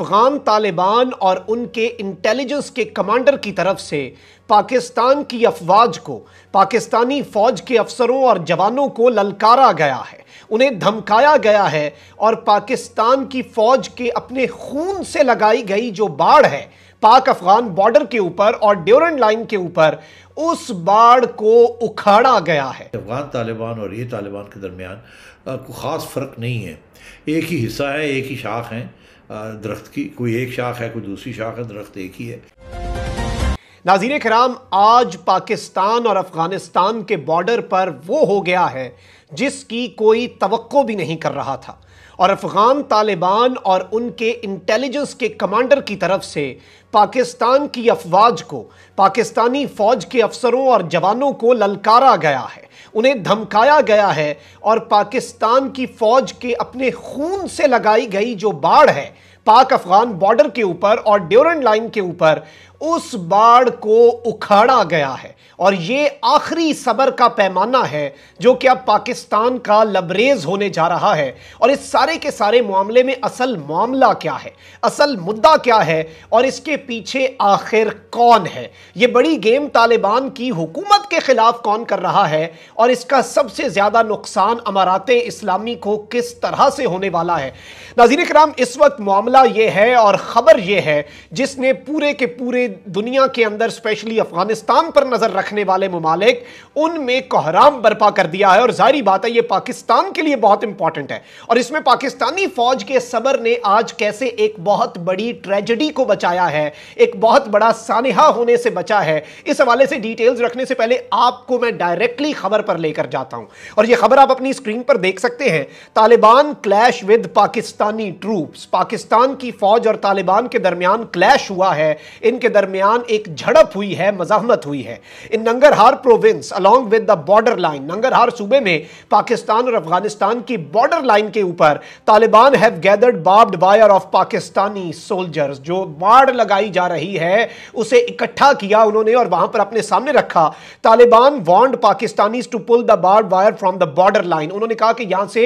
अफगान तालिबान और उनके इंटेलिजेंस के कमांडर की तरफ से पाकिस्तान की अफवाज को पाकिस्तानी फौज के अफसरों और जवानों को ललकारा गया है उन्हें धमकाया गया है और पाकिस्तान की फौज के अपने खून से लगाई गई जो बाढ़ है पाक अफगान बॉर्डर के ऊपर और ड्योरन लाइन के ऊपर उस बाढ़ को उखाड़ा गया है अफगान तालिबान और ये तालिबान के दरमियान कोई ख़ास फ़र्क नहीं है एक ही हिस्सा है एक ही शाख है दरख्त की कोई एक शाख है कोई दूसरी शाख है दरख्त एक ही है नाजीर कराम आज पाकिस्तान और अफगानिस्तान के बॉर्डर पर वो हो गया है जिसकी कोई तो भी नहीं कर रहा था और अफगान तालिबान और उनके इंटेलिजेंस के कमांडर की तरफ से पाकिस्तान की अफवाज को पाकिस्तानी फौज के अफसरों और जवानों को ललकारा गया है उन्हें धमकाया गया है और पाकिस्तान की फौज के अपने खून से लगाई गई जो बाढ़ है पाक अफगान बॉर्डर के ऊपर और ड्योरन लाइन के ऊपर उस बाढ़ को उखाड़ा गया है और ये आखिरी सबर का पैमाना है जो कि अब पाकिस्तान का लबरेज होने जा रहा है और इस सारे के सारे मामले में असल मामला क्या है असल मुद्दा क्या है और इसके पीछे आखिर कौन है ये बड़ी गेम तालिबान की हुकूमत के ख़िलाफ़ कौन कर रहा है और इसका सबसे ज़्यादा नुकसान अमारात इस्लामी को किस तरह से होने वाला है नाजीन कराम इस वक्त मामला ये है और ख़बर यह है जिसने पूरे के पूरे दुनिया के अंदर स्पेशली अफगानिस्तान पर नजर रखने वाले ममालिक उनमें कोहराम बर्पा कर दिया है और जारी बात है ये पाकिस्तान के लिए बहुत इंपॉर्टेंट है और इसमें पाकिस्तानी फौज के सबर ने आज कैसे एक बहुत बड़ी ट्रेजेडी को बचाया है एक बहुत बड़ा सानहा होने से बचा है इस हवाले से डिटेल्स रखने से पहले आपको मैं डायरेक्टली खबर पर लेकर जाता हूं और यह खबर आप अपनी स्क्रीन पर देख सकते हैं Taliban clash with Pakistani troops Pakistan की फौज और तालिबान के दरमियान क्लैश हुआ है इनके दरमियान एक झड़प हुई है मजामत हुई है in Nangarhar province along with the border line Nangarhar सूबे में पाकिस्तान और अफगानिस्तान की बॉर्डर लाइन के ऊपर Taliban have gathered barbed wire of Pakistani soldiers जो बाढ़ लगाई जा रही है उसे इकट्ठा किया उन्होंने और वहां पर अपने सामने रखा Taliban warned Pakistani to pull the barbed wire from the border line उन्होंने कहा कि यहां से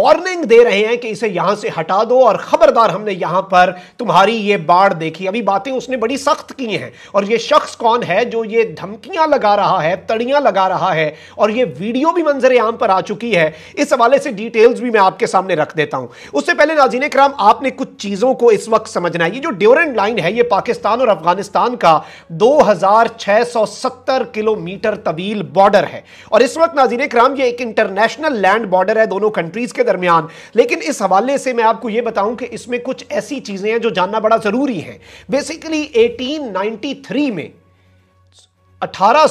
वार्निंग दे रहे हैं कि इसे यहां से हटा दो और खबरदार हमने यहां पर तुम्हारी ये बाढ़ देखी अभी बातें उसने बड़ी सख्त किए हैं और ये शख्स कौन है जो ये धमकियां लगा रहा है तड़ियां लगा रहा है और ये वीडियो भी मंजर आम पर आ चुकी है इस हवाले से डिटेल्स भी मैं आपके सामने रख देता हूं उससे पहले नाजीन कराम आपने कुछ चीजों को इस वक्त समझना है ये जो ड्योरेंट लाइन है ये पाकिस्तान और अफगानिस्तान का दो किलोमीटर तवील बॉर्डर है और इस वक्त नाजीन कराम ये एक इंटरनेशनल लैंड बॉर्डर है दोनों कंट्रीज के दरमियान लेकिन इस हवाले से मैं आपको यह बताऊं कि इसमें कुछ ऐसी चीजें हैं जो जानना बड़ा जरूरी है बेसिकली 1893 में अठारह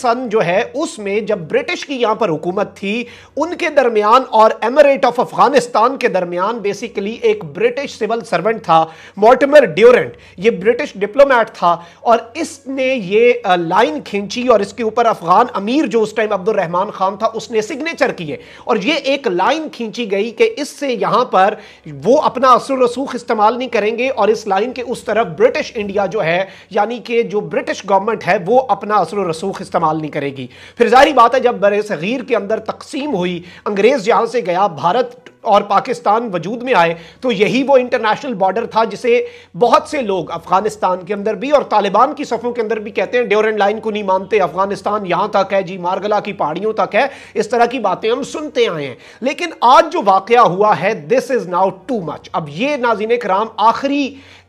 सन जो है उसमें जब ब्रिटिश की यहाँ पर हुकूमत थी उनके दरमियान और एमरेट ऑफ अफगानिस्तान के दरमियान बेसिकली एक ब्रिटिश सिविल सर्वेंट था मोटमर ड्यूरेंट ये ब्रिटिश डिप्लोमेट था और इसने ये लाइन खींची और इसके ऊपर अफगान अमीर जो उस टाइम अब्दुल रहमान खान था उसने सिग्नेचर किए और ये एक लाइन खींची गई कि इससे यहाँ पर वो अपना असर रसूख इस्तेमाल नहीं करेंगे और इस लाइन के उस तरफ ब्रिटिश इंडिया जो है यानी कि जो ब्रिटिश गवर्नमेंट है वो अपना असर रसूख इस्तेमाल नहीं करेगी फिर जारी बात है जब बर सग़ीर के अंदर तकसीम हुई अंग्रेज़ यहाँ से गया भारत और पाकिस्तान वजूद में आए तो यही वो इंटरनेशनल बॉर्डर था जिसे बहुत से लोग अफगानिस्तान के अंदर भी और तालिबान की सफ़ों के अंदर भी कहते हैं एंड लाइन को नहीं मानते अफगानिस्तान यहाँ तक है जी मारगला की पहाड़ियों तक है इस तरह की बातें हम सुनते आए हैं लेकिन आज जो वाक़ हुआ है this is now too much अब ये नाजिन कराम आखिरी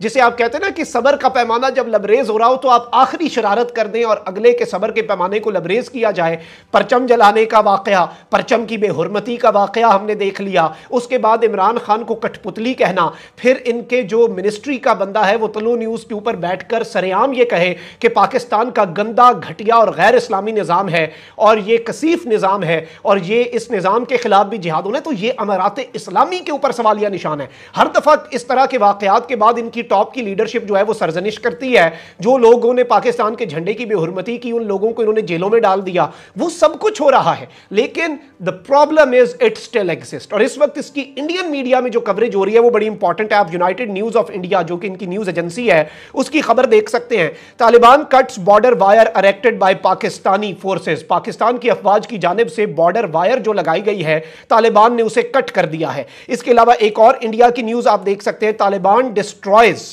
जिसे आप कहते हैं ना कि सबर का पैमाना जब लबरेज हो रहा हो तो आप आखिरी शरारत कर दें और अगले के सबर के पैमाने को लबरेज किया जाए परचम जलाने का वाक़ परचम की बेहरमती का वाकया हमने देख लिया उसके बाद इमरान खान को कठपुतली कहना फिर इनके जो मिनिस्ट्री का बंदा है वो तलो न्यूज़ के ऊपर बैठकर सरेआम ये कहे कि पाकिस्तान का गंदा घटिया और गैर इस्लामी निज़ाम है और ये कसीफ निज़ाम है और ये इस निज़ाम के खिलाफ भी जिहाद होना है तो ये अमारात इस्लामी के ऊपर सवालिया निशान है हर दफ़ा इस तरह के वाकयात के बाद इनकी टॉप की लीडरशिप जो है वो सरजनिश करती है जो लोगों ने पाकिस्तान के झंडे की बेहरमती की उन लोगों को इन्होंने जेलों में डाल दिया वो सब कुछ हो रहा है लेकिन the problem is it still exist और इस वक्त वक्त इसकी इंडियन मीडिया में जो कवरेज हो रही है वो बड़ी इंपॉर्टेंट है आप यूनाइटेड न्यूज ऑफ इंडिया जो कि इनकी न्यूज एजेंसी है उसकी खबर देख सकते हैं Taliban cuts border wire erected by Pakistani forces Pakistan की अफवाज की जानब से बॉर्डर वायर जो लगाई गई है तालिबान ने उसे कट कर दिया है इसके अलावा एक और इंडिया की न्यूज आप देख सकते हैं Taliban destroys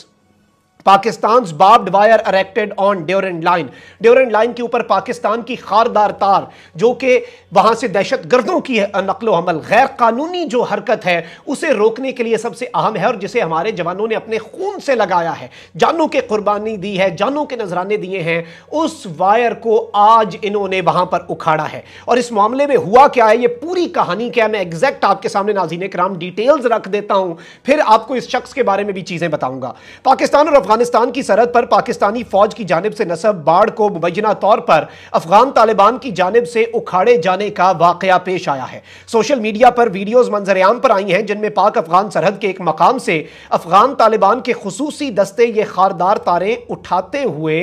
Pakistan barbed wire erected on Durand line Durand line के ऊपर पाकिस्तान की खारदार तार जो कि वहां से दहशत गर्दों की नकलो हमल गैर कानूनी जो हरकत है उसे रोकने के लिए सबसे अहम है और जिसे हमारे जवानों ने अपने खून से लगाया है जानों के कुर्बानी दी है जानों के नजराने दिए हैं उस वायर को आज इन्होंने वहां पर उखाड़ा है और इस मामले में हुआ क्या है ये पूरी कहानी क्या है मैं एग्जैक्ट आपके सामने नाजीन कराम डिटेल्स रख देता हूं फिर आपको इस शख्स के बारे में भी चीजें बताऊंगा पाकिस्तान और अफगान अफगानिस्तान की सरहद पर पाकिस्तानी फौज की जानब से नसब बाढ़ को मुबैना तौर पर अफगान तालिबान की जानब से उखाड़े जाने का वाक़ पेश आया है सोशल मीडिया पर वीडियोज मंजरेआम पर आई हैं जिनमें पाक अफगान सरहद के एक मकाम से अफगान तालिबान के खसूसी दस्ते ये खारदार तारे उठाते हुए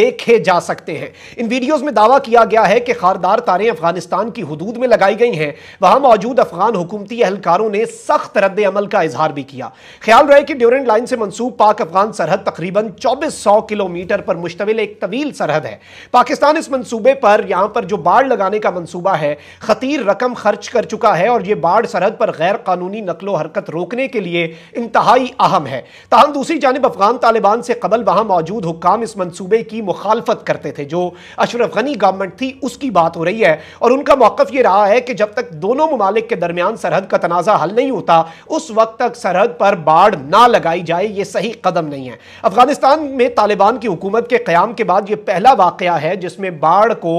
देखे जा सकते हैं इन वीडियोज में दावा किया गया है कि खारदार तारें अफगानिस्तान की हदूद में लगाई गई हैं वहां मौजूद अफगान हुकूमती अहलकारों ने सख्त रद्द अमल का इजहार भी किया ख्याल रहे कि ड्यूरेंट लाइन से मनसूब पाक अफगान सरहद तकरीबन 2400 किलोमीटर पर मुश्तमिल एक तवील सरहद है पाकिस्तान इस मंसूबे पर यहां पर जो बाढ़ लगाने का मंसूबा है खतीर रकम खर्च कर चुका है और यह बाढ़ सरहद पर गैर कानूनी नकलो हरकत रोकने के लिए इंतहाई अहम है तहम दूसरी जानब अफगान तालिबान से कबल वहां मौजूद हुक्म इस मनसूबे की मुखालफत करते थे जो अशरफ गनी गवर्नमेंट थी उसकी बात हो रही है और उनका मौकफ यह रहा है कि जब तक दोनों ममालिक के दरमियान सरहद का तनाजा हल नहीं होता उस वक्त तक सरहद पर बाढ़ ना लगाई जाए यह सही कदम नहीं है अफगानिस्तान में तालिबान की हुकूमत के क्याम के बाद यह पहला वाकया है जिसमें बाढ़ को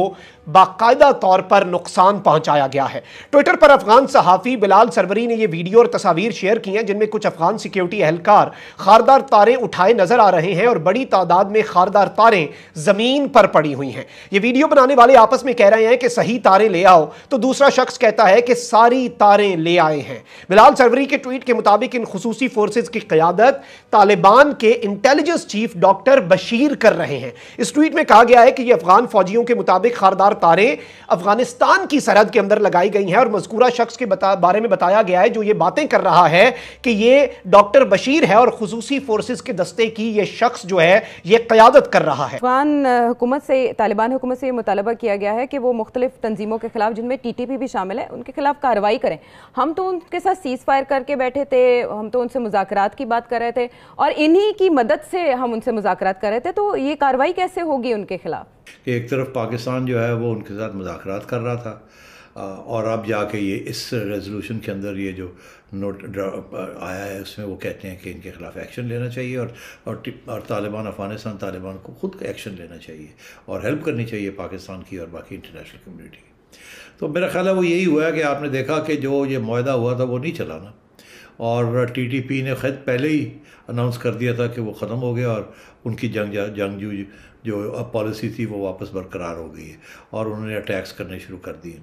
बाकायदा तौर पर नुकसान पहुंचाया गया है ट्विटर पर अफगान सहाफ़ी बिलाल सरवरी ने ये वीडियो और तस्वीर शेयर की हैं जिनमें कुछ अफगान सिक्योरिटी एहलकार खारदार तारें उठाए नजर आ रहे हैं और बड़ी तादाद में खारदार तारें ज़मीन पर पड़ी हुई हैं ये वीडियो बनाने वाले आपस में कह रहे हैं कि सही तारें ले आओ तो दूसरा शख्स कहता है कि सारी तारें ले आए हैं बिलाल सरवरी के ट्वीट के मुताबिक इन खसूसी फोर्सेज की क्यादत तालिबान के इंटेलिजेंस चीफ डॉक्टर बशीर कर रहे हैं इस ट्वीट में कहा गया है कि ये अफगान फौजियों के मुताबिक खारदार तारें अफगानिस्तान की सरहद के अंदर लगाई गई हैं और मजकूरा शख्स के बता, बारे में बताया गया है जो ये बातें कर रहा है कि ये डॉक्टर बशीर है और खसूसी फोर्सेज के दस्ते की ये शख्स जो है ये क्यादत कर रहा है अफगान हुकूमत से तालिबान हुकूमत से ये मुतालबा किया गया है कि वो मुख्तलिफ तंजीमों के खिलाफ जिनमें टी टी पी भी शामिल है उनके खिलाफ कार्रवाई करें हम तो उनके साथ सीज फायर करके बैठे थे हम तो उनसे मुजाकर की बात कर रहे थे और इन्हीं की मदद से हम उनसे मुजाकर कर रहे थे तो ये कार्रवाई कैसे होगी उनके खिलाफ कि एक तरफ पाकिस्तान जो है वो उनके साथ मुजात कर रहा था और अब जाके ये इस रेजोल्यूशन के अंदर ये जो नोट आया है उसमें वो कहते हैं कि इनके ख़िलाफ़ एक्शन लेना चाहिए और और, और तालिबान अफ़गानिस्तान तालिबान को खुद एक्शन लेना चाहिए और हेल्प करनी चाहिए पाकिस्तान की और बाकी इंटरनेशनल कम्यूनिटी की तो मेरा ख्याल है वो यही हुआ है कि आपने देखा कि जो ये माहा हुआ था वो नहीं चलाना और टी ने खैद पहले ही अनाउंस कर दिया था कि वो ख़त्म हो गया और उनकी जंग जंगजू जो अब पॉलिसी थी वो वापस बरकरार हो गई है और उन्होंने अटैक्स करने शुरू कर दिए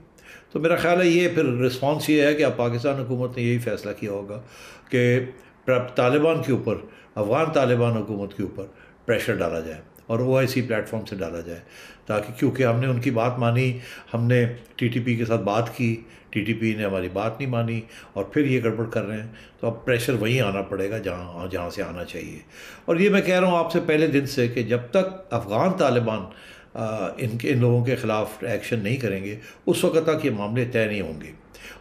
तो मेरा ख्याल है ये फिर रिस्पॉन्स ये है कि अब पाकिस्तान हुकूमत ने यही फ़ैसला किया होगा कि तालिबान के ऊपर अफ़गान तालिबान हुकूमत के ऊपर प्रेशर डाला जाए और ओ प्लेटफॉर्म से डाला जाए ताकि क्योंकि हमने उनकी बात मानी हमने टीटीपी के साथ बात की टीटीपी ने हमारी बात नहीं मानी और फिर ये गड़बड़ कर रहे हैं तो अब प्रेशर वहीं आना पड़ेगा जहाँ जहाँ से आना चाहिए और ये मैं कह रहा हूँ आपसे पहले दिन से कि जब तक अफ़गान तालिबान इनके इन लोगों के ख़िलाफ़ एक्शन नहीं करेंगे उस वक्त तक ये मामले तय नहीं होंगे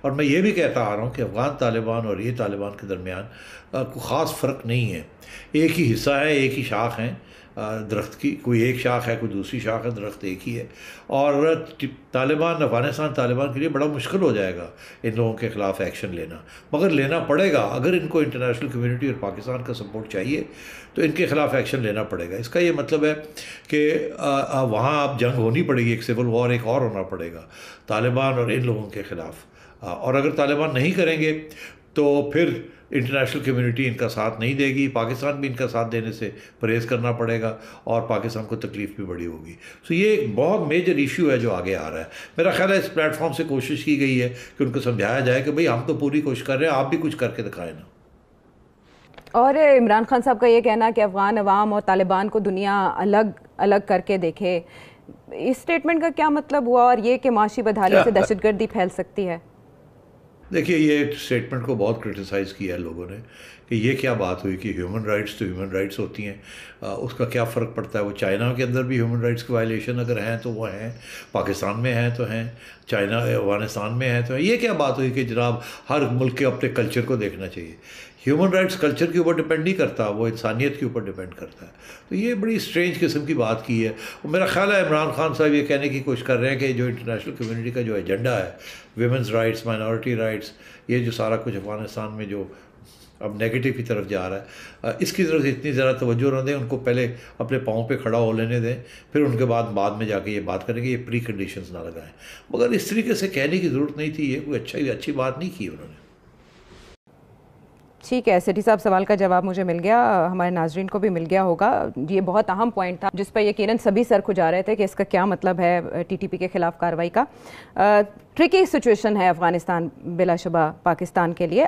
और मैं ये भी कहता आ रहा हूँ कि अफ़गान तालिबान और ये तालिबान के दरमियान कोई ख़ास फ़र्क नहीं है एक ही हिस्सा है एक ही शाख हैं दरख्त की कोई एक शाख है कोई दूसरी शाख है दरख्त एक ही है और तालिबान अफगानिस्तान तालिबान के लिए बड़ा मुश्किल हो जाएगा इन लोगों के ख़िलाफ़ एक्शन लेना मगर लेना पड़ेगा अगर इनको इंटरनेशनल कम्युनिटी और पाकिस्तान का सपोर्ट चाहिए तो इनके ख़िलाफ़ एक्शन लेना पड़ेगा इसका ये मतलब है कि वहाँ अब जंग होनी पड़ेगी एक सिविल वॉर एक और होना पड़ेगा तालिबान और इन लोगों के ख़िलाफ़ और अगर तालिबान नहीं करेंगे तो फिर इंटरनेशनल कम्युनिटी इनका साथ नहीं देगी पाकिस्तान भी इनका साथ देने से परहेज़ करना पड़ेगा और पाकिस्तान को तकलीफ़ भी बड़ी होगी सो ये एक बहुत मेजर इशू है जो आगे आ रहा है मेरा ख्याल है इस प्लेटफॉर्म से कोशिश की गई है कि उनको समझाया जाए कि भाई हम तो पूरी कोशिश कर रहे हैं आप भी कुछ करके दिखाएं ना और इमरान खान साहब का ये कहना कि अफ़गान अवाम और तालिबान को दुनिया अलग अलग करके देखे इस स्टेटमेंट का क्या मतलब हुआ और ये कि माशी बदहाली से दहशतगर्दी फैल सकती है देखिए ये स्टेटमेंट को बहुत क्रिटिसाइज़ किया है लोगों ने कि ये क्या बात हुई कि ह्यूमन राइट्स तो ह्यूमन राइट्स होती हैं उसका क्या फ़र्क पड़ता है वो चाइना के अंदर भी ह्यूमन राइट्स के वायलेशन अगर हैं तो वो हैं पाकिस्तान में हैं तो हैं चाइना अफगानिस्तान में हैं तो हैं ये क्या बात हुई कि जनाब हर मुल्क के अपने कल्चर को देखना चाहिए ह्यूमन राइट्स कल्चर के ऊपर डिपेंड नहीं करता वो इंसानियत के ऊपर डिपेंड करता है तो ये बड़ी स्ट्रेंज किस्म की बात की है और मेरा ख्याल है इमरान खान साहब ये कहने की कोशिश कर रहे हैं कि जो इंटरनेशनल कम्यूनिटी का जो एजेंडा है वेमेंस राइट्स माइनॉरिटी राइट्स ये जो सारा कुछ अफगानिस्तान में जो अब नेगेटिव की तरफ जा रहा है इसकी तरफ इतनी ज़्यादा तोज्जो ना दें उनको पहले अपने पाँव पे खड़ा हो लेने दें फिर उनके बाद बाद में जाके ये बात करेंगे ये प्री कंडीशंस ना लगाएं मगर इस तरीके से कहने की ज़रूरत नहीं थी ये कोई अच्छा अच्छी बात नहीं की उन्होंने ठीक है सिटी साहब सवाल का जवाब मुझे मिल गया हमारे नाजरीन को भी मिल गया होगा ये बहुत अहम पॉइंट था जिस पर यकीन सभी सर खुजा रहे थे कि इसका क्या मतलब है टीटीपी के ख़िलाफ़ कार्रवाई का ट्रिकी सिचुएशन है अफ़गानिस्तान बिलाशुबा पाकिस्तान के लिए